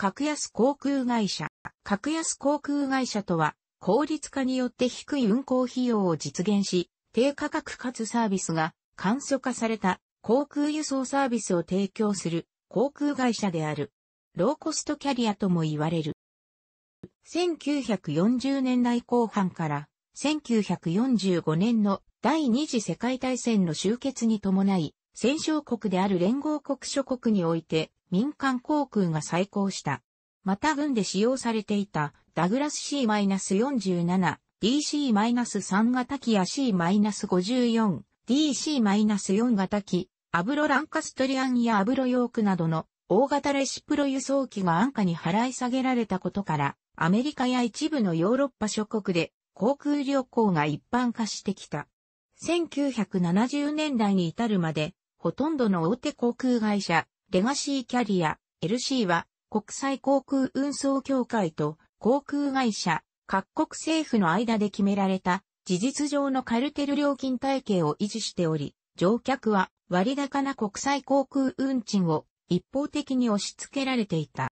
格安航空会社。格安航空会社とは、効率化によって低い運航費用を実現し、低価格かつサービスが簡素化された航空輸送サービスを提供する航空会社である。ローコストキャリアとも言われる。1940年代後半から1945年の第二次世界大戦の終結に伴い、戦勝国である連合国諸国において民間航空が再興した。また軍で使用されていたダグラス C-47、DC-3 型機や C-54、DC-4 型機、アブロランカストリアンやアブロヨークなどの大型レシプロ輸送機が安価に払い下げられたことから、アメリカや一部のヨーロッパ諸国で航空旅行が一般化してきた。1970年代に至るまでほとんどの大手航空会社、レガシーキャリア、LC は、国際航空運送協会と航空会社、各国政府の間で決められた、事実上のカルテル料金体系を維持しており、乗客は割高な国際航空運賃を一方的に押し付けられていた。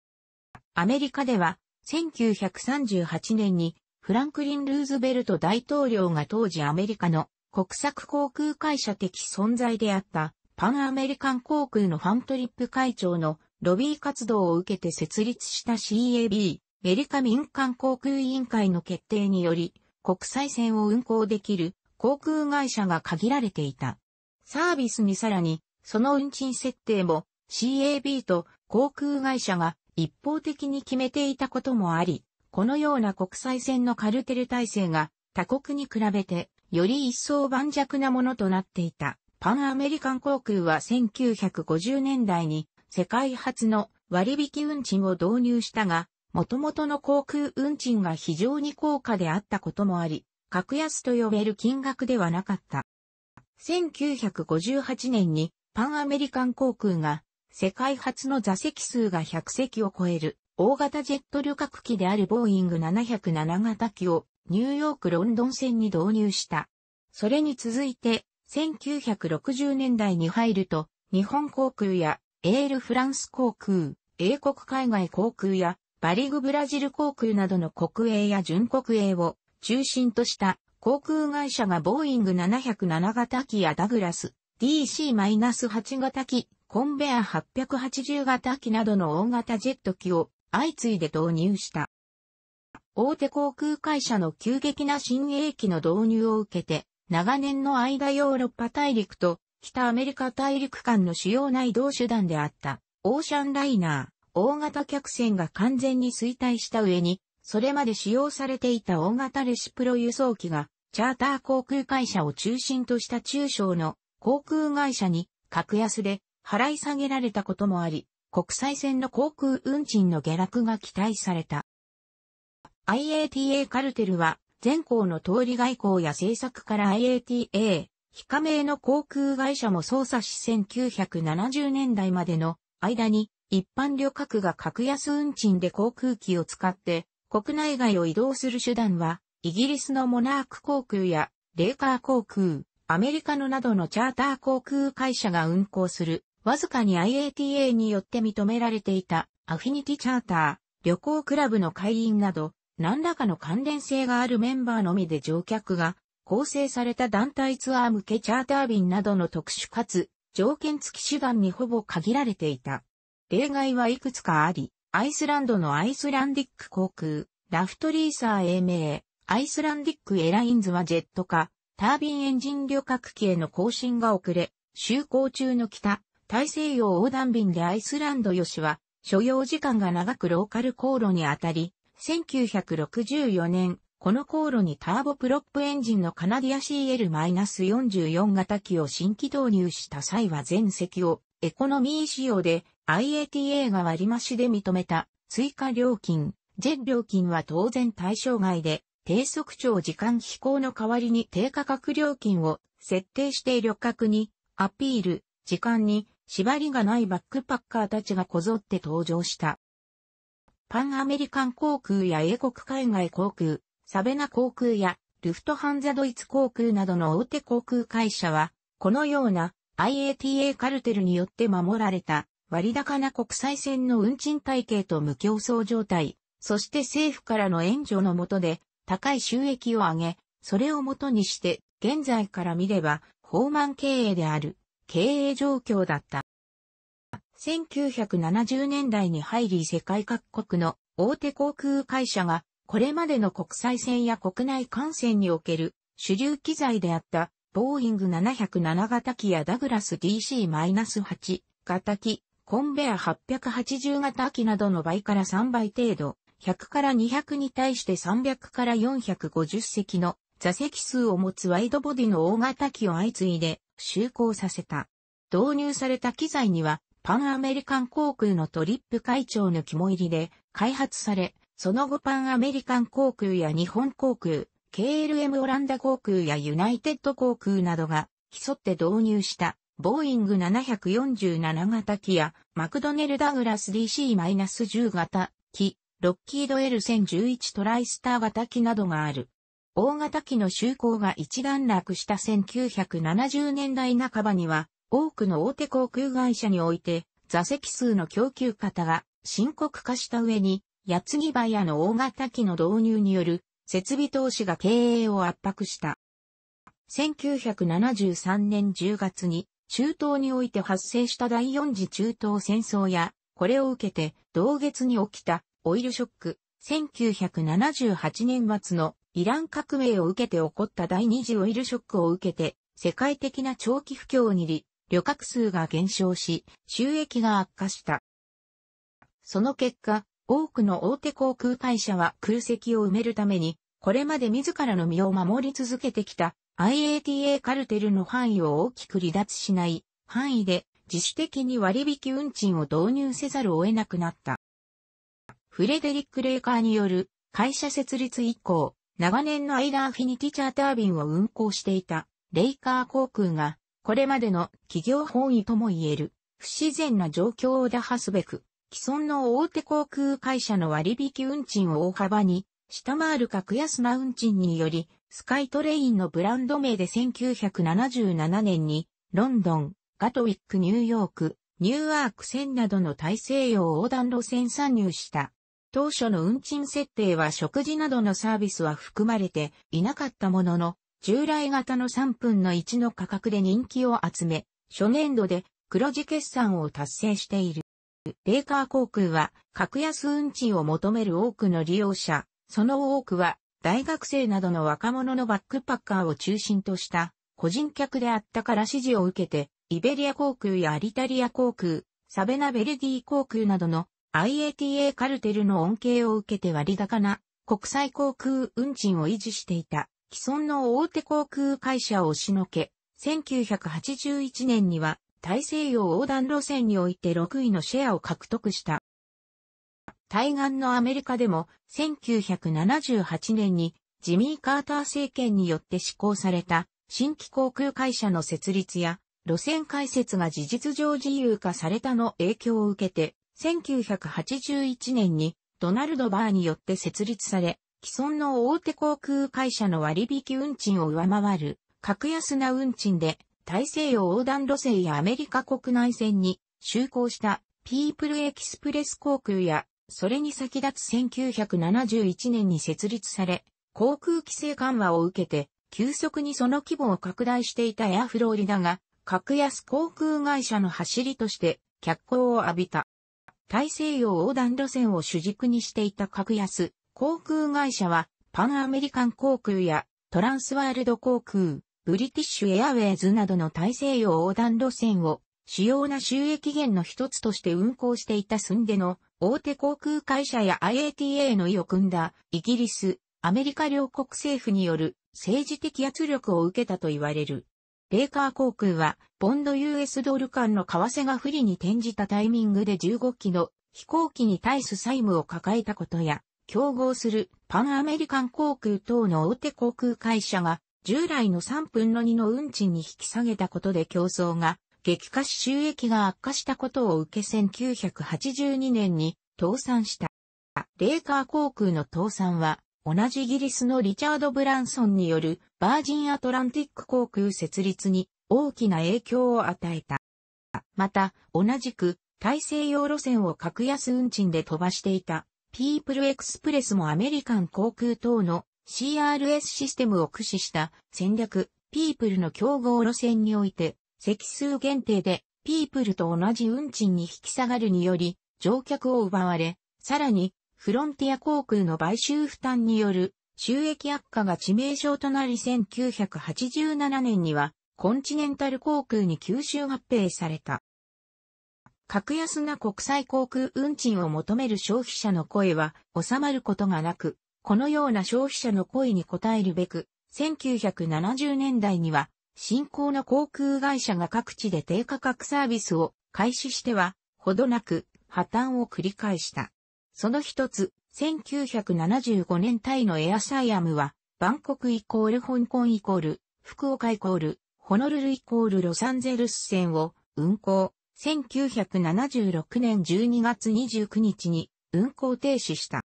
アメリカでは、1938年にフランクリン・ルーズベルト大統領が当時アメリカの国策航空会社的存在であったパンアメリカン航空のファントリップ会長のロビー活動を受けて設立した CAB、アメリカ民間航空委員会の決定により、国際線を運航できる航空会社が限られていた。サービスにさらに、その運賃設定も CAB と航空会社が一方的に決めていたこともあり、このような国際線のカルテル体制が他国に比べてより一層盤石なものとなっていた。パンアメリカン航空は1950年代に世界初の割引運賃を導入したが、元々の航空運賃が非常に高価であったこともあり、格安と呼べる金額ではなかった。1958年にパンアメリカン航空が世界初の座席数が100席を超える大型ジェット旅客機であるボーイング707型機をニューヨーク・ロンドン線に導入した。それに続いて1960年代に入ると、日本航空やエールフランス航空、英国海外航空やバリグブラジル航空などの国営や準国営を中心とした航空会社がボーイング707型機やダグラス DC-8 型機、コンベア880型機などの大型ジェット機を相次いで導入した。大手航空会社の急激な新鋭機の導入を受けて、長年の間ヨーロッパ大陸と北アメリカ大陸間の主要な移動手段であったオーシャンライナー、大型客船が完全に衰退した上に、それまで使用されていた大型レシプロ輸送機が、チャーター航空会社を中心とした中小の航空会社に格安で払い下げられたこともあり、国際線の航空運賃の下落が期待された。IATA カルテルは全校の通り外交や政策から IATA、非加盟の航空会社も操作し1970年代までの間に一般旅客が格安運賃で航空機を使って国内外を移動する手段はイギリスのモナーク航空やレーカー航空、アメリカのなどのチャーター航空会社が運航するわずかに IATA によって認められていたアフィニティチャーター、旅行クラブの会員など何らかの関連性があるメンバーのみで乗客が構成された団体ツアー向けチャーター便などの特殊かつ条件付き手段にほぼ限られていた。例外はいくつかあり、アイスランドのアイスランディック航空、ラフトリーサー英名、アイスランディックエラインズはジェット化、タービンエンジン旅客機への更新が遅れ、就航中の北、大西洋横断便でアイスランド吉は、所要時間が長くローカル航路にあたり、1964年、この航路にターボプロップエンジンのカナディア CL-44 型機を新規導入した際は全席をエコノミー仕様で IATA が割増で認めた追加料金、ジェッ料金は当然対象外で低速長時間飛行の代わりに低価格料金を設定して旅客にアピール、時間に縛りがないバックパッカーたちがこぞって登場した。パンアメリカン航空や英国海外航空、サベナ航空やルフトハンザドイツ航空などの大手航空会社は、このような IATA カルテルによって守られた割高な国際線の運賃体系と無競争状態、そして政府からの援助の下で高い収益を上げ、それを元にして現在から見れば、放満経営である経営状況だった。1970年代に入り世界各国の大手航空会社がこれまでの国際線や国内幹線における主流機材であったボーイング707型機やダグラス DC-8 型機、コンベア880型機などの倍から3倍程度、100から200に対して300から450席の座席数を持つワイドボディの大型機を相次いで就航させた。導入された機材にはパンアメリカン航空のトリップ会長の肝入りで開発され、その後パンアメリカン航空や日本航空、KLM オランダ航空やユナイテッド航空などが競って導入したボーイング747型機やマクドネルダグラス DC-10 型機、ロッキード L1011 トライスター型機などがある。大型機の就航が一段落した1970年代半ばには多くの大手航空会社において、座席数の供給方が深刻化した上に、矢継ぎ早の大型機の導入による設備投資が経営を圧迫した。1973年10月に中東において発生した第4次中東戦争や、これを受けて同月に起きたオイルショック、1978年末のイラン革命を受けて起こった第2次オイルショックを受けて、世界的な長期不況に旅客数が減少し、収益が悪化した。その結果、多くの大手航空会社は空席を埋めるために、これまで自らの身を守り続けてきた IATA カルテルの範囲を大きく離脱しない範囲で自主的に割引運賃を導入せざるを得なくなった。フレデリック・レーカーによる会社設立以降、長年の間アフィニティチャーター便を運航していたレイカー航空がこれまでの企業本位とも言える、不自然な状況を打破すべく、既存の大手航空会社の割引運賃を大幅に、下回る格安な運賃により、スカイトレインのブランド名で1977年に、ロンドン、ガトウィックニューヨーク、ニューアーク線などの大西洋横断路線参入した。当初の運賃設定は食事などのサービスは含まれていなかったものの、従来型の3分の1の価格で人気を集め、初年度で黒字決算を達成している。レーカー航空は格安運賃を求める多くの利用者、その多くは大学生などの若者のバックパッカーを中心とした個人客であったから指示を受けて、イベリア航空やアリタリア航空、サベナベルディ航空などの IATA カルテルの恩恵を受けて割高な国際航空運賃を維持していた。既存の大手航空会社を押しのけ、1981年には大西洋横断路線において6位のシェアを獲得した。対岸のアメリカでも1978年にジミー・カーター政権によって施行された新規航空会社の設立や路線開設が事実上自由化されたの影響を受けて1981年にドナルド・バーによって設立され既存の大手航空会社の割引運賃を上回る、格安な運賃で、大西洋横断路線やアメリカ国内線に就航したピープルエキスプレス航空や、それに先立つ1971年に設立され、航空規制緩和を受けて、急速にその規模を拡大していたエアフローリダが、格安航空会社の走りとして脚光を浴びた。大西洋横断路線を主軸にしていた格安航空会社は、パンアメリカン航空やトランスワールド航空、ブリティッシュエアウェイズなどの大西洋横断路線を主要な収益源の一つとして運航していたスンデの大手航空会社や IATA の意を組んだイギリス、アメリカ両国政府による政治的圧力を受けたと言われる。レーカー航空は、ボンド US ドル間の為替が不利に転じたタイミングで15機の飛行機に対す債務を抱えたことや、競合するパンアメリカン航空等の大手航空会社が従来の3分の2の運賃に引き下げたことで競争が激化し収益が悪化したことを受け1982年に倒産した。レーカー航空の倒産は同じイギリスのリチャード・ブランソンによるバージンアトランティック航空設立に大きな影響を与えた。また、同じく大西洋路線を格安運賃で飛ばしていたピープルエクスプレスもアメリカン航空等の CRS システムを駆使した戦略、ピープルの競合路線において、席数限定で、ピープルと同じ運賃に引き下がるにより、乗客を奪われ、さらに、フロンティア航空の買収負担による収益悪化が致命傷となり1987年にはコンチネンタル航空に吸収合併された。格安な国際航空運賃を求める消費者の声は収まることがなく、このような消費者の声に応えるべく、1970年代には、新興な航空会社が各地で低価格サービスを開始しては、ほどなく破綻を繰り返した。その一つ、1975年タイのエアサイアムは、バンコクイコール香港イコール、福岡イコール、ホノルルイコールロサンゼルス線を運行、1976年12月29日に運行停止した。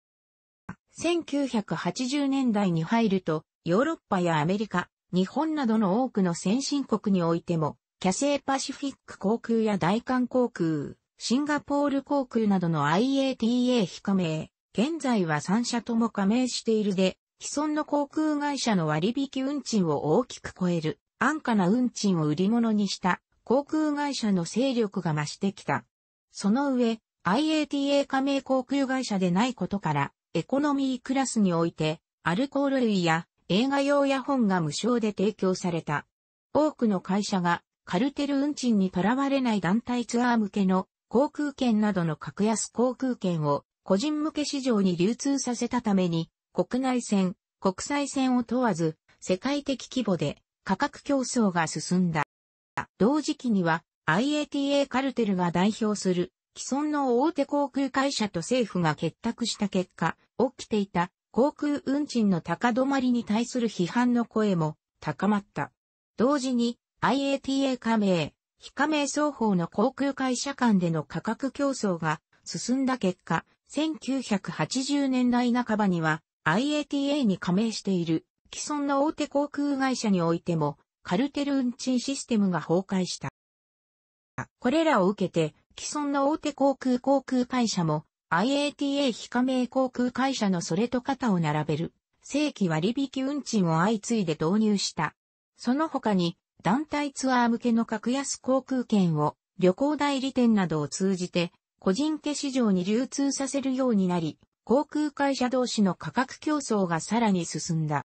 1980年代に入ると、ヨーロッパやアメリカ、日本などの多くの先進国においても、キャセイパシフィック航空や大韓航空、シンガポール航空などの IATA 非加盟、現在は3社とも加盟しているで、既存の航空会社の割引運賃を大きく超える、安価な運賃を売り物にした航空会社の勢力が増してきた。その上、IATA 加盟航空会社でないことから、エコノミークラスにおいて、アルコール類や映画用や本が無償で提供された。多くの会社がカルテル運賃にとらわれない団体ツアー向けの航空券などの格安航空券を個人向け市場に流通させたために、国内線、国際線を問わず、世界的規模で価格競争が進んだ。同時期には IATA カルテルが代表する既存の大手航空会社と政府が結託した結果、起きていた航空運賃の高止まりに対する批判の声も高まった。同時に IATA 加盟、非加盟双方の航空会社間での価格競争が進んだ結果、1980年代半ばには IATA に加盟している既存の大手航空会社においてもカルテル運賃システムが崩壊した。これらを受けて、既存の大手航空航空会社も IATA 非加盟航空会社のそれと肩を並べる正規割引運賃を相次いで導入した。その他に団体ツアー向けの格安航空券を旅行代理店などを通じて個人家市場に流通させるようになり、航空会社同士の価格競争がさらに進んだ。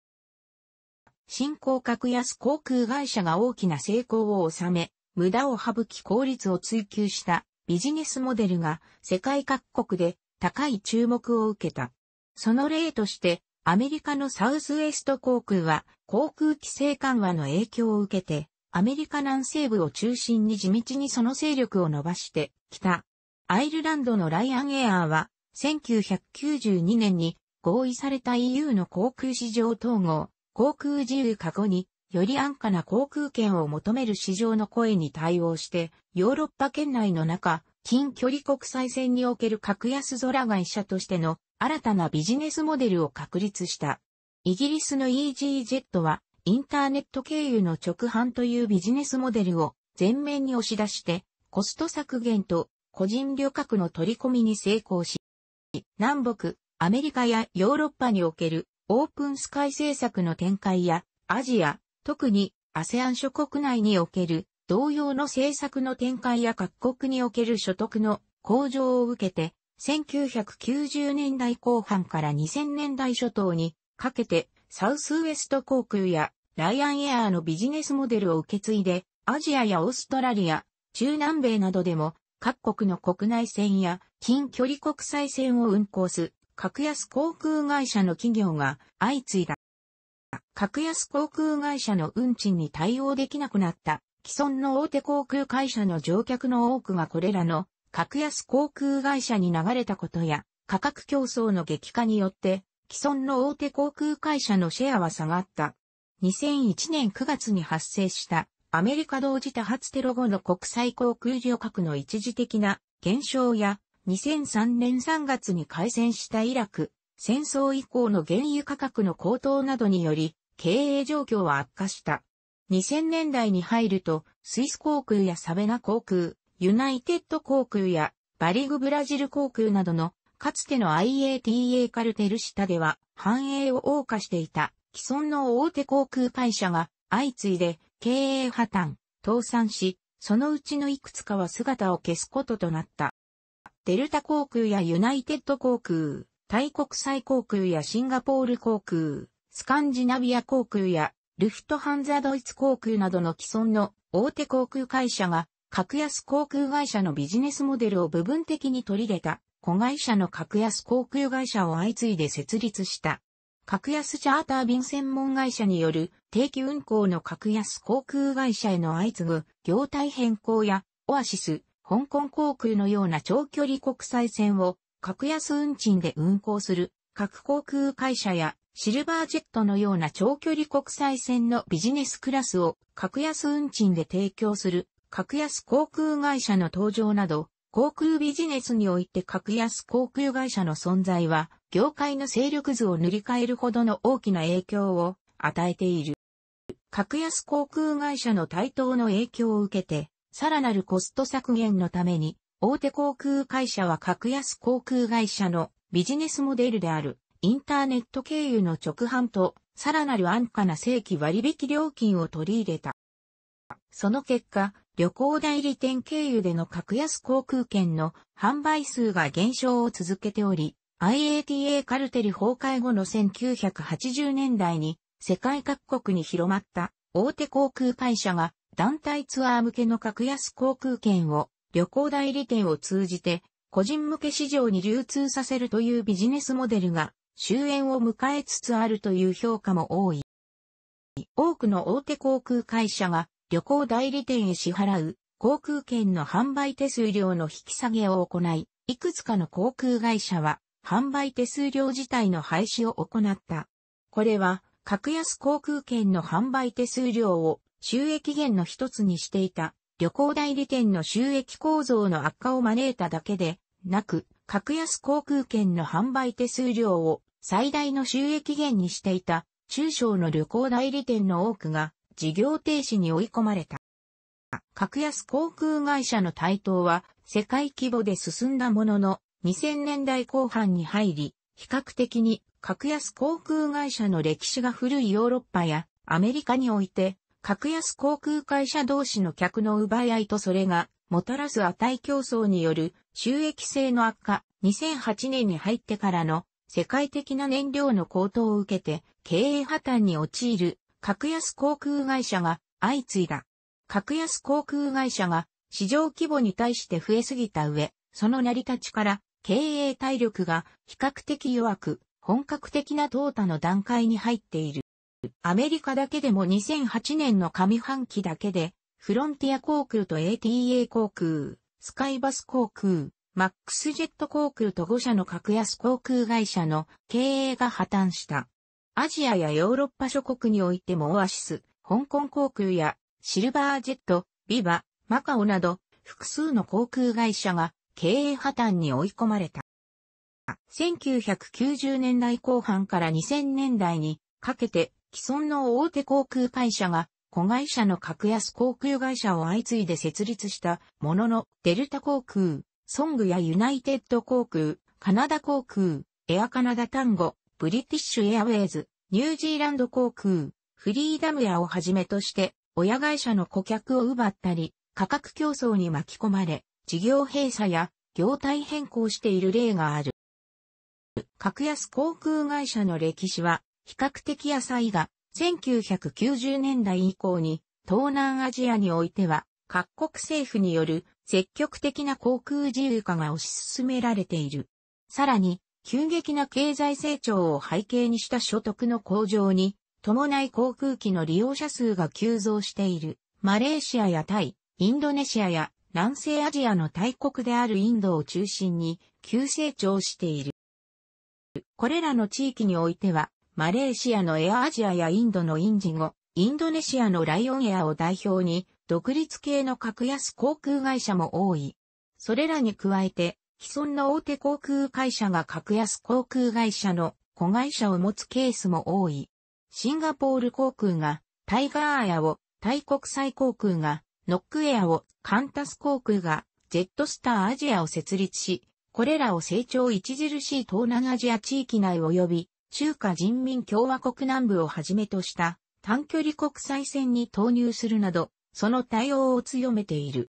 新興格安航空会社が大きな成功を収め、無駄を省き効率を追求したビジネスモデルが世界各国で高い注目を受けた。その例として、アメリカのサウスウェスト航空は航空規制緩和の影響を受けて、アメリカ南西部を中心に地道にその勢力を伸ばしてきた。アイルランドのライアンエアーは1992年に合意された EU の航空市場統合航空自由過去に、より安価な航空券を求める市場の声に対応して、ヨーロッパ圏内の中、近距離国際線における格安空会社としての新たなビジネスモデルを確立した。イギリスの e g s y j e t は、インターネット経由の直販というビジネスモデルを全面に押し出して、コスト削減と個人旅客の取り込みに成功し、南北、アメリカやヨーロッパにおけるオープンスカイ政策の展開や、アジア、特に ASEAN 諸国内における同様の政策の展開や各国における所得の向上を受けて、1990年代後半から2000年代初頭にかけてサウスウエスト航空やライアンエアーのビジネスモデルを受け継いでアジアやオーストラリア、中南米などでも各国の国内線や近距離国際線を運航す格安航空会社の企業が相次いだ。格安航空会社の運賃に対応できなくなった既存の大手航空会社の乗客の多くがこれらの格安航空会社に流れたことや価格競争の激化によって既存の大手航空会社のシェアは下がった。2001年9月に発生したアメリカ同時多発テロ後の国際航空旅客の一時的な減少や2003年3月に開戦したイラク、戦争以降の原油価格の高騰などにより、経営状況は悪化した。2000年代に入ると、スイス航空やサベナ航空、ユナイテッド航空やバリグブラジル航空などの、かつての IATA カルテル下では、繁栄を謳歌していた既存の大手航空会社が相次いで経営破綻、倒産し、そのうちのいくつかは姿を消すこととなった。デルタ航空やユナイテッド航空、タイ国際航空やシンガポール航空、スカンジナビア航空やルフトハンザドイツ航空などの既存の大手航空会社が格安航空会社のビジネスモデルを部分的に取り入れた子会社の格安航空会社を相次いで設立した。格安チャーター便専門会社による定期運航の格安航空会社への相次ぐ業態変更やオアシス、香港航空のような長距離国際線を格安運賃で運航する各航空会社やシルバージェットのような長距離国際線のビジネスクラスを格安運賃で提供する格安航空会社の登場など、航空ビジネスにおいて格安航空会社の存在は、業界の勢力図を塗り替えるほどの大きな影響を与えている。格安航空会社の台頭の影響を受けて、さらなるコスト削減のために、大手航空会社は格安航空会社のビジネスモデルであるインターネット経由の直販とさらなる安価な正規割引料金を取り入れた。その結果、旅行代理店経由での格安航空券の販売数が減少を続けており、IATA カルテル崩壊後の1980年代に世界各国に広まった大手航空会社が団体ツアー向けの格安航空券を旅行代理店を通じて個人向け市場に流通させるというビジネスモデルが終焉を迎えつつあるという評価も多い。多くの大手航空会社が旅行代理店へ支払う航空券の販売手数料の引き下げを行い、いくつかの航空会社は販売手数料自体の廃止を行った。これは格安航空券の販売手数料を収益源の一つにしていた旅行代理店の収益構造の悪化を招いただけでなく、格安航空券の販売手数料を最大の収益源にしていた中小の旅行代理店の多くが事業停止に追い込まれた。格安航空会社の台頭は世界規模で進んだものの2000年代後半に入り、比較的に格安航空会社の歴史が古いヨーロッパやアメリカにおいて格安航空会社同士の客の奪い合いとそれが、もたらす値競争による収益性の悪化、2008年に入ってからの世界的な燃料の高騰を受けて経営破綻に陥る格安航空会社が相次いだ。格安航空会社が市場規模に対して増えすぎた上、その成り立ちから経営体力が比較的弱く、本格的な淘汰の段階に入っている。アメリカだけでも2008年の上半期だけで、フロンティア航空と ATA 航空、スカイバス航空、マックスジェット航空と5社の格安航空会社の経営が破綻した。アジアやヨーロッパ諸国においてもオアシス、香港航空やシルバージェット、ビバ、マカオなど複数の航空会社が経営破綻に追い込まれた。1990年代後半から2000年代にかけて既存の大手航空会社が、子会社の格安航空会社を相次いで設立したものの、デルタ航空、ソングやユナイテッド航空、カナダ航空、エアカナダ単語、ブリティッシュエアウェイズ、ニュージーランド航空、フリーダムヤをはじめとして、親会社の顧客を奪ったり、価格競争に巻き込まれ、事業閉鎖や業態変更している例がある。格安航空会社の歴史は比較的浅いが、1990年代以降に東南アジアにおいては各国政府による積極的な航空自由化が推し進められている。さらに、急激な経済成長を背景にした所得の向上に伴い航空機の利用者数が急増している。マレーシアやタイ、インドネシアや南西アジアの大国であるインドを中心に急成長している。これらの地域においてはマレーシアのエアアジアやインドのインジゴ、インドネシアのライオンエアを代表に、独立系の格安航空会社も多い。それらに加えて、既存の大手航空会社が格安航空会社の子会社を持つケースも多い。シンガポール航空がタイガーアアを、タイ国際航空がノックエアを、カンタス航空がジェットスターアジアを設立し、これらを成長著しい東南アジア地域内及び中華人民共和国南部をはじめとした短距離国際線に投入するなど、その対応を強めている。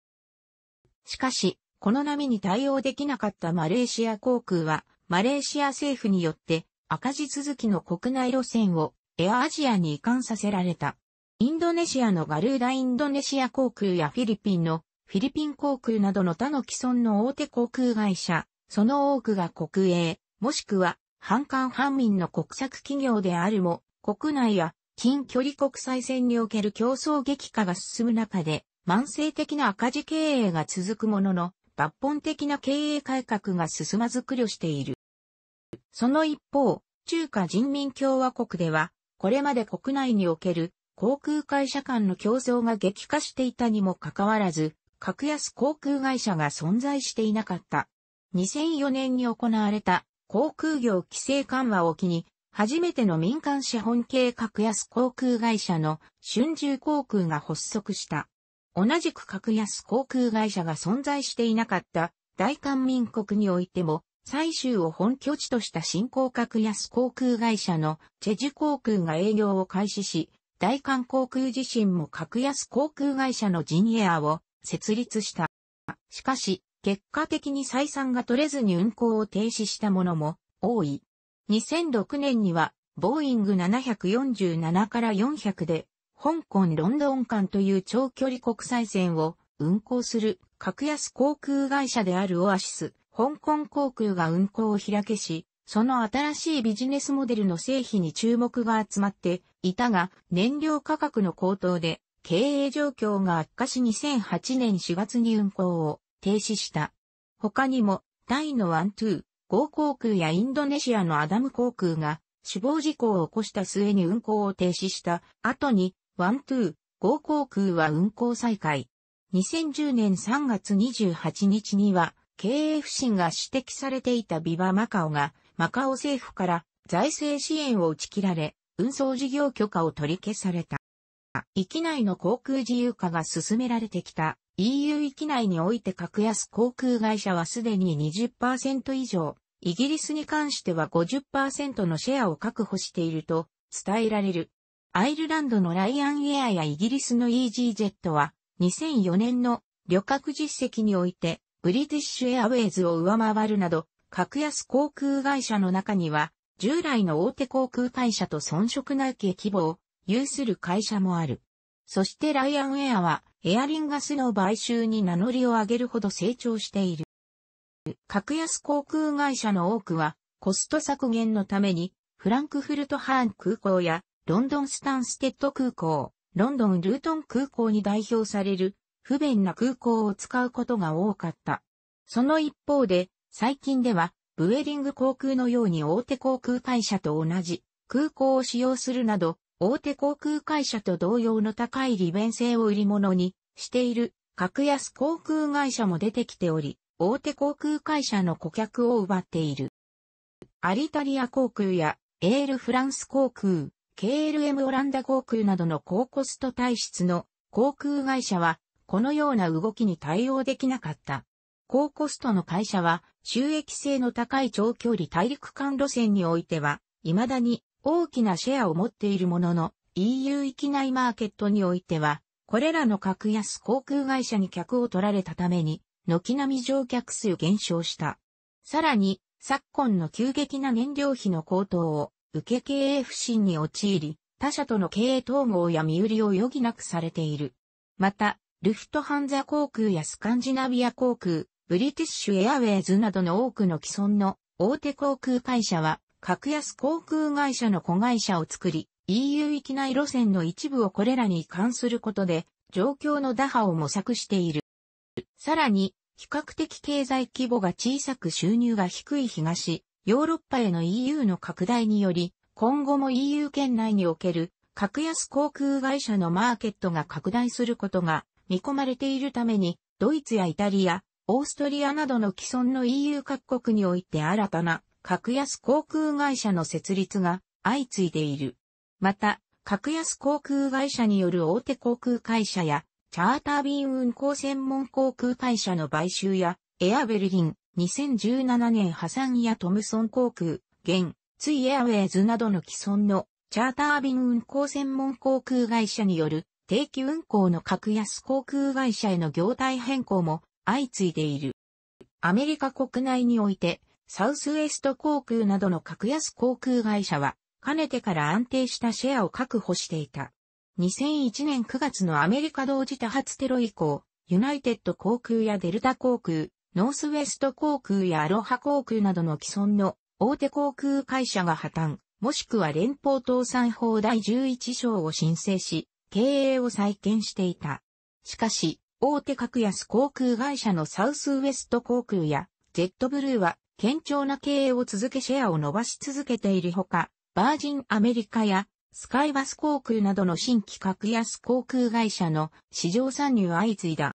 しかし、この波に対応できなかったマレーシア航空は、マレーシア政府によって赤字続きの国内路線をエアアジアに移管させられた。インドネシアのガルーダインドネシア航空やフィリピンのフィリピン航空などの他の既存の大手航空会社、その多くが国営、もしくは反韓反民の国策企業であるも、国内や近距離国際線における競争激化が進む中で、慢性的な赤字経営が続くものの、抜本的な経営改革が進まず苦慮している。その一方、中華人民共和国では、これまで国内における航空会社間の競争が激化していたにもかかわらず、格安航空会社が存在していなかった。2004年に行われた航空業規制緩和を機に、初めての民間資本系格安航空会社の春秋航空が発足した。同じく格安航空会社が存在していなかった大韓民国においても、最終を本拠地とした新興格安航空会社のチェジュ航空が営業を開始し、大韓航空自身も格安航空会社のジニエアを設立した。しかし、結果的に採算が取れずに運行を停止したものも多い。2006年には、ボーイング747から400で、香港ロンドン間という長距離国際線を運行する格安航空会社であるオアシス、香港航空が運行を開けし、その新しいビジネスモデルの製品に注目が集まっていたが、燃料価格の高騰で経営状況が悪化し2008年4月に運行を停止した。他にも、タイのワントゥー、ゴー航空やインドネシアのアダム航空が死亡事故を起こした末に運航を停止した後に、ワントゥー、ゴー航空は運航再開。2010年3月28日には、経営不振が指摘されていたビバマカオが、マカオ政府から財政支援を打ち切られ、運送事業許可を取り消された。域内の航空自由化が進められてきた EU 域内において格安航空会社はすでに20%以上、イギリスに関しては50%のシェアを確保していると伝えられる。アイルランドのライアンエアやイギリスの e g s j e t は2004年の旅客実績においてブリティッシュエアウェイズを上回るなど格安航空会社の中には従来の大手航空会社と遜色なき規模を有する会社もある。そしてライアンエアはエアリンガスの買収に名乗りを上げるほど成長している。格安航空会社の多くは、コスト削減のために、フランクフルトハーン空港や、ロンドンスタンステッド空港、ロンドンルートン空港に代表される、不便な空港を使うことが多かった。その一方で、最近では、ブエリング航空のように大手航空会社と同じ、空港を使用するなど、大手航空会社と同様の高い利便性を売り物にしている格安航空会社も出てきており、大手航空会社の顧客を奪っている。アリタリア航空やエールフランス航空、KLM オランダ航空などの高コスト体質の航空会社はこのような動きに対応できなかった。高コストの会社は収益性の高い長距離大陸間路線においては未だに大きなシェアを持っているものの、EU 域内マーケットにおいては、これらの格安航空会社に客を取られたために、軒並み乗客数減少した。さらに、昨今の急激な燃料費の高騰を受け経営不振に陥り、他社との経営統合や身売りを余儀なくされている。また、ルフトハンザ航空やスカンジナビア航空、ブリティッシュエアウェイズなどの多くの既存の大手航空会社は格安航空会社の子会社を作り、EU 域内路線の一部をこれらに移管することで、状況の打破を模索している。さらに、比較的経済規模が小さく収入が低い東、ヨーロッパへの EU の拡大により、今後も EU 圏内における格安航空会社のマーケットが拡大することが見込まれているために、ドイツやイタリア、オーストリアなどの既存の EU 各国において新たな格安航空会社の設立が相次いでいる。また、格安航空会社による大手航空会社や、チャーター便運航専門航空会社の買収や、エアベルリン、2017年破産やトムソン航空、現、ついエアウェイズなどの既存のチャーター便運航専門航空会社による定期運航の格安航空会社への業態変更も相次いでいる。アメリカ国内においてサウスウェスト航空などの格安航空会社は、かねてから安定したシェアを確保していた。2001年9月のアメリカ同時多発テロ以降、ユナイテッド航空やデルタ航空、ノースウェスト航空やアロハ航空などの既存の大手航空会社が破綻、もしくは連邦倒産法第11章を申請し、経営を再建していた。しかし、大手格安航空会社のサウスウェスト航空やジェットブルーは堅調な経営を続けシェアを伸ばし続けているほか、バージンアメリカやスカイバス航空などの新規格安航空会社の市場参入相次いだ。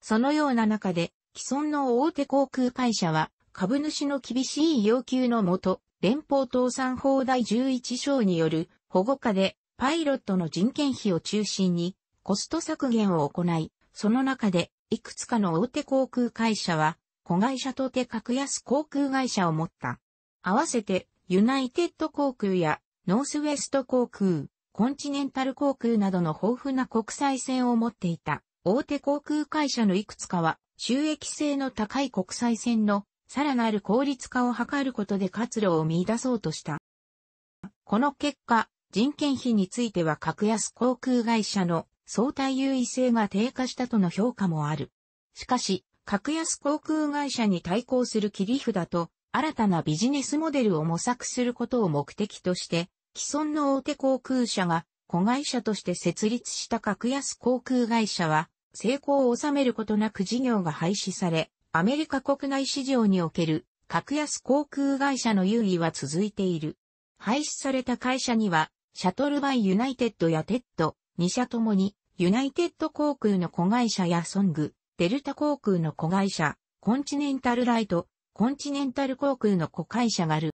そのような中で、既存の大手航空会社は、株主の厳しい要求のもと、連邦倒産法第11章による保護下で、パイロットの人件費を中心に、コスト削減を行い、その中で、いくつかの大手航空会社は、子会社とて格安航空会社を持った。合わせて、ユナイテッド航空やノースウェスト航空、コンチネンタル航空などの豊富な国際線を持っていた大手航空会社のいくつかは収益性の高い国際線のさらなる効率化を図ることで活路を見出そうとした。この結果、人件費については格安航空会社の相対優位性が低下したとの評価もある。しかし、格安航空会社に対抗する切り札と、新たなビジネスモデルを模索することを目的として、既存の大手航空社が子会社として設立した格安航空会社は、成功を収めることなく事業が廃止され、アメリカ国内市場における格安航空会社の優位は続いている。廃止された会社には、シャトルバイユナイテッドやテッド、2社ともに、ユナイテッド航空の子会社やソング、デルタ航空の子会社、コンチネンタルライト、コンチネンタル航空の子会社がある。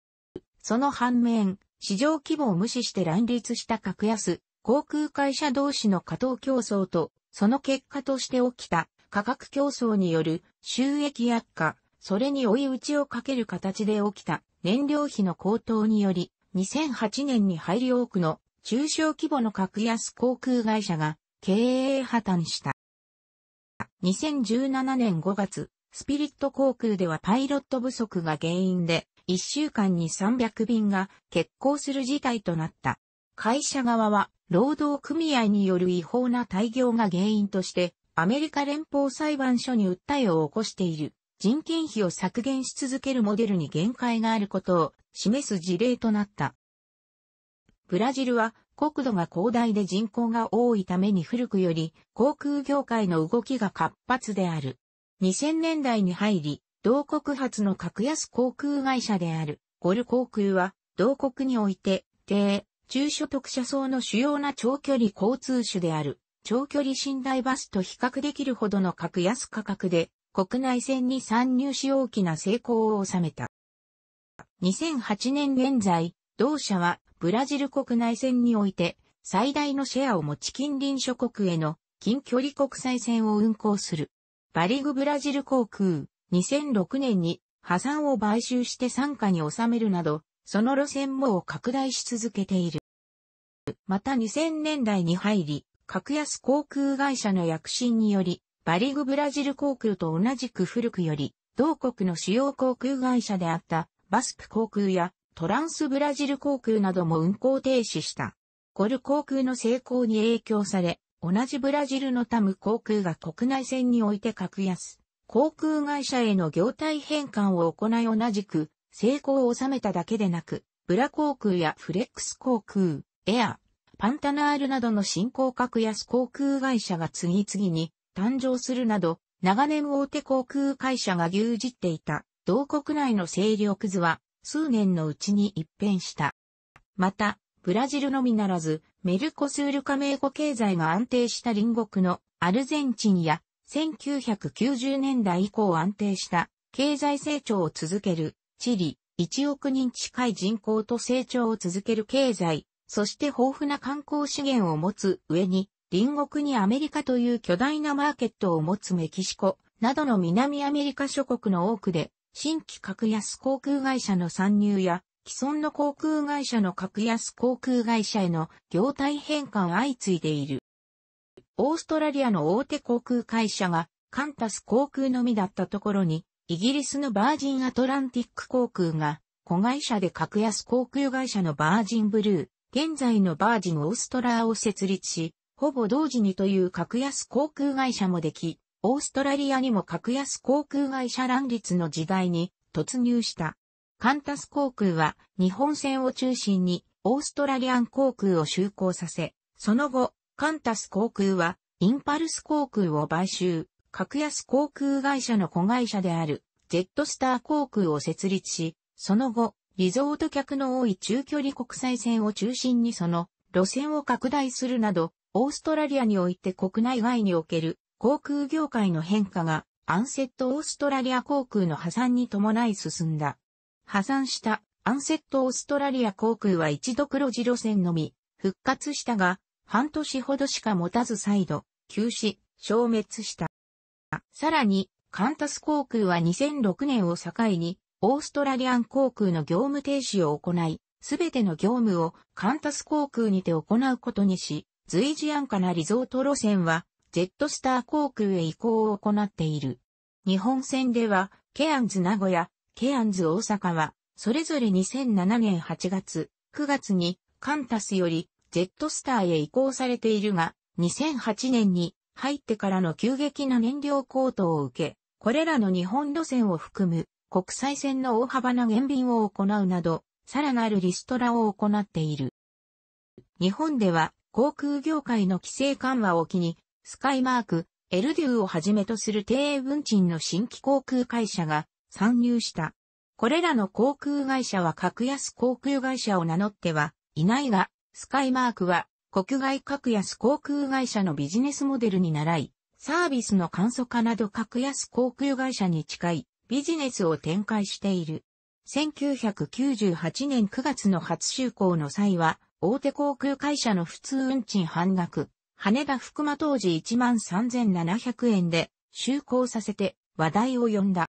その反面、市場規模を無視して乱立した格安、航空会社同士の過当競争と、その結果として起きた価格競争による収益悪化、それに追い打ちをかける形で起きた燃料費の高騰により、2008年に入り多くの中小規模の格安航空会社が経営破綻した。2017年5月、スピリット航空ではパイロット不足が原因で、1週間に300便が欠航する事態となった。会社側は、労働組合による違法な大業が原因として、アメリカ連邦裁判所に訴えを起こしている。人件費を削減し続けるモデルに限界があることを示す事例となった。ブラジルは国土が広大で人口が多いために古くより航空業界の動きが活発である。2000年代に入り、同国発の格安航空会社であるゴル航空は同国において低、中所得者層の主要な長距離交通種である長距離寝台バスと比較できるほどの格安価格で国内線に参入し大きな成功を収めた。2008年現在、同社はブラジル国内線において、最大のシェアを持ち近隣諸国への近距離国際線を運航する。バリグブラジル航空、2006年に破産を買収して傘下に収めるなど、その路線網を拡大し続けている。また2000年代に入り、格安航空会社の躍進により、バリグブラジル航空と同じく古くより、同国の主要航空会社であったバスプ航空やトランスブラジル航空なども運航停止した。ゴル航空の成功に影響され、同じブラジルのタム航空が国内線において格安、航空会社への業態変換を行い同じく、成功を収めただけでなく、ブラ航空やフレックス航空、エア、パンタナールなどの新興格安航空会社が次々に誕生するなど、長年大手航空会社が牛耳っていた同国内の勢力図は数年のうちに一変した。また、ブラジルのみならず、メルコスール加盟後経済が安定した隣国のアルゼンチンや、1990年代以降安定した経済成長を続けるチリ、1億人近い人口と成長を続ける経済、そして豊富な観光資源を持つ上に、隣国にアメリカという巨大なマーケットを持つメキシコなどの南アメリカ諸国の多くで新規格安航空会社の参入や、既存の航空会社の格安航空会社への業態変換相次いでいる。オーストラリアの大手航空会社がカンタス航空のみだったところに、イギリスのバージンアトランティック航空が、子会社で格安航空会社のバージンブルー、現在のバージンオーストラーを設立し、ほぼ同時にという格安航空会社もでき、オーストラリアにも格安航空会社乱立の時代に突入した。カンタス航空は日本船を中心にオーストラリアン航空を就航させ、その後、カンタス航空はインパルス航空を買収、格安航空会社の子会社であるジェットスター航空を設立し、その後、リゾート客の多い中距離国際線を中心にその路線を拡大するなど、オーストラリアにおいて国内外における航空業界の変化がアンセットオーストラリア航空の破産に伴い進んだ。破産したアンセットオーストラリア航空は一度黒字路線のみ復活したが半年ほどしか持たず再度休止、消滅した。さらにカンタス航空は2006年を境にオーストラリアン航空の業務停止を行い、すべての業務をカンタス航空にて行うことにし、随時安価なリゾート路線はジェットスター航空へ移行を行っている。日本線では、ケアンズ名古屋、ケアンズ大阪は、それぞれ2007年8月、9月に、カンタスより、ジェットスターへ移行されているが、2008年に入ってからの急激な燃料高騰を受け、これらの日本路線を含む国際線の大幅な減便を行うなど、さらなるリストラを行っている。日本では航空業界の規制緩和を機にスカイマーク、エルデューをはじめとする低運賃の新規航空会社が参入した。これらの航空会社は格安航空会社を名乗ってはいないが、スカイマークは国外格安航空会社のビジネスモデルに倣い、サービスの簡素化など格安航空会社に近いビジネスを展開している。1998年9月の初就航の際は、大手航空会社の普通運賃半額、羽田福間当時13,700円で就航させて話題を呼んだ。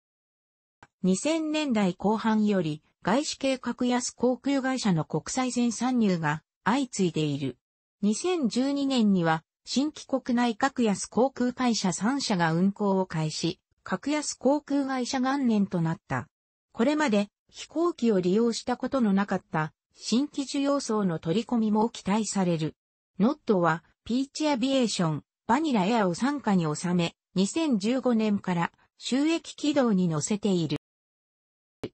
2000年代後半より外資系格安航空会社の国際線参入が相次いでいる。2012年には新規国内格安航空会社3社が運航を開始、格安航空会社元年となった。これまで飛行機を利用したことのなかった新規需要層の取り込みも期待される。ノットはピーチアビエーション、バニラエアを傘下に収め、2015年から収益軌道に乗せている。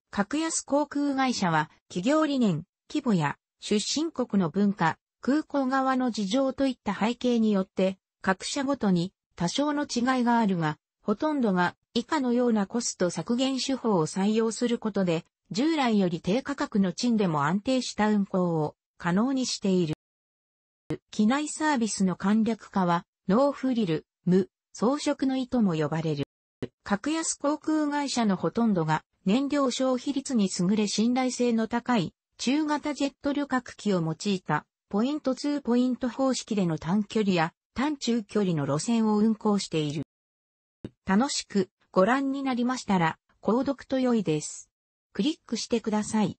格安航空会社は企業理念、規模や出身国の文化、空港側の事情といった背景によって、各社ごとに多少の違いがあるが、ほとんどが以下のようなコスト削減手法を採用することで、従来より低価格の賃でも安定した運航を可能にしている。機内サービスの簡略化は、ノーフリル、無、装飾の意図も呼ばれる。格安航空会社のほとんどが燃料消費率に優れ信頼性の高い中型ジェット旅客機を用いたポイント2ポイント方式での短距離や短中距離の路線を運行している。楽しくご覧になりましたら購読と良いです。クリックしてください。